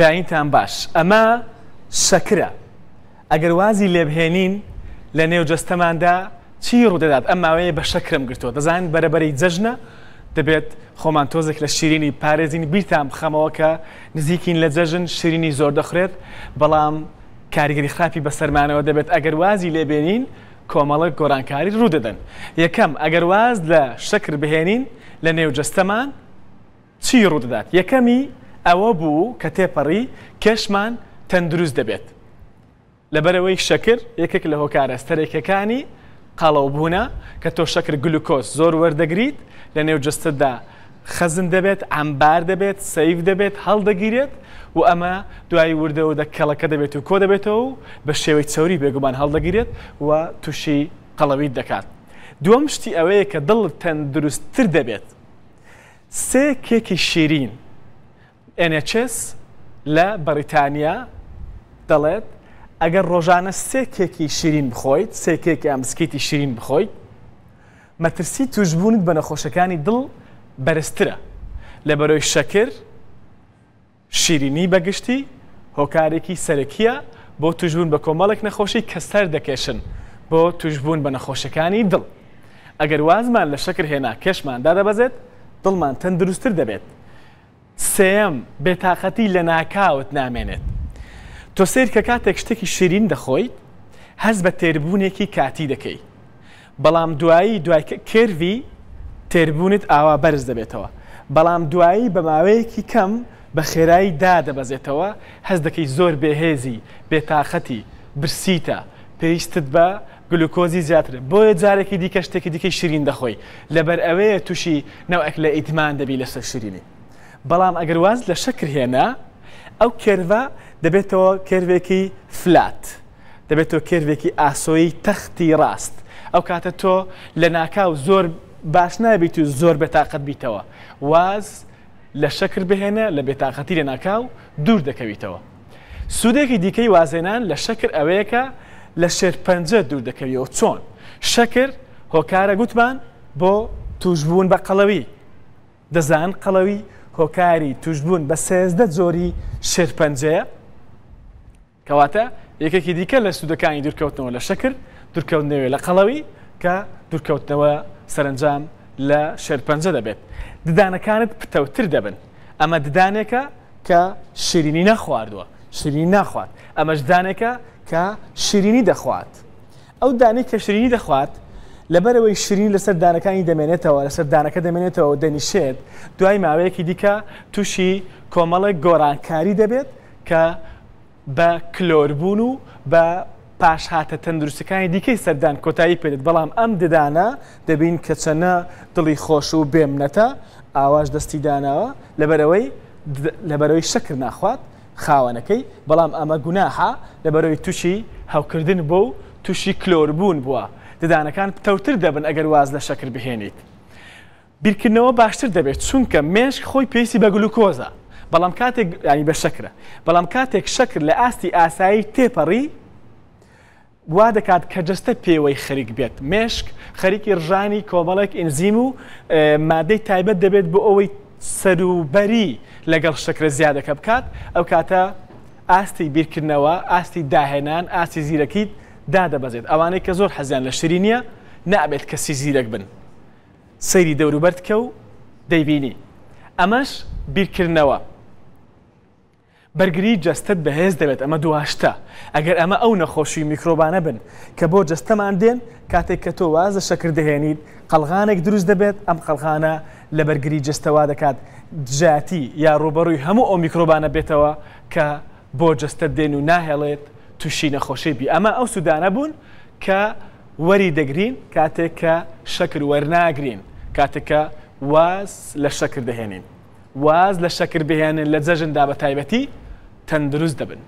بەینتان باش ئەمە شەکرە ئەگەر وازی لێبهێنین لە نێوجەستەماندا چی ڕوودەدات ئەم ماوەیە بە شەکرم گرتووە دەزان بەرەبەری جەژنە دەبێت خۆمان تۆزێک لە شیرینی پارێزین بیرتان بخەمەوە کە نزیکین لە جەژن شیرینی زۆر دەخورێت بەڵام کاریگەری خراپی بەسەرمانەوە دەبێت ئەگەر وازی لێبێنین کۆمەڵە گۆرانکاری ڕوودەدەن یەکەم ئەگەر واز لە شەکر بهێنین لە نێوجەستەمان چی ڕوودەدات یەکەمی ئەوە بوو کە تێپەڕی کێشمان تەندروست دەبێت لەبەرەوەی شەکر یەکێک لە هۆکارە ستەرێکەکانی قاڵەوبوونە کە تۆ شەکر گلوکۆس زۆر وەردەگریت لە نێوجستدا خەزم دەبێت ئەمبار دەبێت سەیف دەبێت هەڵدەگیرێت و ئەمە دوایی وردەوە دەکەڵەکە دەبێت و کۆ دەبێتەوە و بە شێوەی چوری بێگومان هەڵدەگیرێت و تووشی قەڵەویت دەکات. دووەم شتی ئەوەیە کە دڵ تەندروستتر دەبێت. سێ کێکی شیرین NHS لە بەریتانیا دەڵێت ئەگەر ڕۆژانە سێکێکی شیرین بخۆیت سێکێکی ئەمسکیتی شیرین بخۆیت مەترسی توشببوونت بە نەخۆشەکانی دڵ بەرزترە لە بەرەوەی شەکر شیرینی بەگشتی هۆکارێکی سەرەکیە بۆ توشببوون بە کۆمەڵێک نەخۆشی کەسەر دەکێشن بۆ توشببوون بە نەخۆشەکانی دڵ ئەگەر وازمان لە شەکر هێنا کەشمان دادەبەزێت دڵمان تەندروستتر دەبێت سێم بێتاقەتی لە ناکاوت نامێنێت تۆ سیر کە کاتێک شتێکی شیرین دەخۆیت هەز بە تێربوونێکی کاتی دەکەی بەڵام دوایی دوای کێوی تێربوونت ئاوا بەرز دەبێتەوە بەڵام دوایی بە ماوەیەکی کەم بە خێرایی دادەبەزێتەوە هەز دەکەی زۆر بێهێزی بێتاقەتی برسیتە پێویستت بە گلوکۆزی زیاتر بۆیە جارێکی دیکە شتێکی دیکەی شیرین دەخۆی لەبەر ئەوەیە تووشی نەوەک لە ئیتمان دەبی لەسەر شیرینی بەڵام ئەگەر واز لە شەکر هێنا ئەو کێرە دەبێتەوە کێرێکی فلات دەبێتەوە کێرێکی ئاسۆیی تەختی ڕاست ئەو کاتە تۆ لە ناکاو زۆر باش نابیت و زۆر بەتاقەت بیتەوە واز لە شەکر بهێنە لە بێتاقەتی لە ناکاو دوور دەکەویتەوە سوودێکی دیکەی وازێنان لە شەکر ئەوەیەکە لە شێرپەنجە دوور دەکەویەوە چۆن شەکر هۆکارە گوتمان بۆ توشبوون بە قەڵەوی دەزان قەڵەوی هۆکاری توشببوون بە سێزدە زۆری شێرپەنجەیە کەواتە یەکێکی دیکە لە سوودەکانی دوورکەوتنەوە لە شەکر دوورکەوتنەوە لە قەڵەوی کە دوورکەوتنەوە سەرنجام لە شێرپەنجە دەبێت ددانەکانت پتەوتر دەبن ئەمە ددانێکە کە شیرینی نەخواردووە شیرینی ناخوات ئەمەش دانێکە کە شیرینی دەخوات ئەو دانی کە شیرینی دەخوات لەبەرەوەی شرین لەسەر دانەکانی دەمێنێتەوە لەسەر دانەکە دەمێنێتەوە دەنیشێت دوای ماوەیەکی دیکە تووشی کۆمەڵێک گۆڕانکاری دەبێت کە بە کلۆربوون و بە پاش هاتە تەندروستەکانی دیکەی سەردان کۆتایی پێێت بەڵام ئەم ددانە دەبین کە چەنە دڵی خۆش و بێمنەتە ئاواش دەستی داناوە لەبەرەوەی لەبەرەوەی شەکر ناخوات خاوەنەکەی بەڵام ئەمە گوناها لەبەرەوەی تووشی هاوکردن بۆ و تووشی کلۆربوون بووە. ددانەکان تەوتر دەبن ئەگەر واز لە شەکر بهێنیت. بیرکردنەوە باشتر دەبێت چونکە مێشک خۆی پێسی بە گلوکۆزە بەڵام کاتێک ینی بە شکرە بەڵام کاتێک شکر لە ئاستی ئاسایی تێپەڕی وا دەکات کە جستە پێوەی خەریک بێت مێشک خەریکی ڕژانی کۆمەڵێک ئینزیم و مادەی تایبەت دەبێت بۆ ئەوەی سەروبەری لەگەڵ شکرە زیادەکە بکات ئەو کاتە ئاستی بیرکردنەوە ئاستی داهێنان ئاستی زیرەکیت دادەبەزێت ئەوانەی کە زۆر حەزیان لە شری نییە نابێت کەسی زیرەک بن سەیری دەوروبەر کە و دەیبینی ئەمەش بیرکردنەوە بەرگری جەستت بەهێز دەبێت ئەمە دواشتە ئەگەر ئەمە ئەو نەخۆشی میکرۆبانە بن کە بۆ جەستەمان دێن کاتێک کە تۆ وازە شەکر دەهێنیت قەلغانێک دروست دەبێت ئەم قەلغانە لە بەرگری جستەوا دەکات جاتی یا ڕوبەڕووی هەموو ئەو میکرۆبانە بێتەوە کە بۆ جستە دێن و ناهێڵێت تووشی نەخۆشیبی ئەمە ئەو سوودانە بوون کە وەری دەگرین کاتێک کە شەکر وەرناگرین کاتێکە واز لە شەکر دەهێنین واز لە شەکر بهێنن لە جەژندا بە تایبەتی تەندروست دەبن.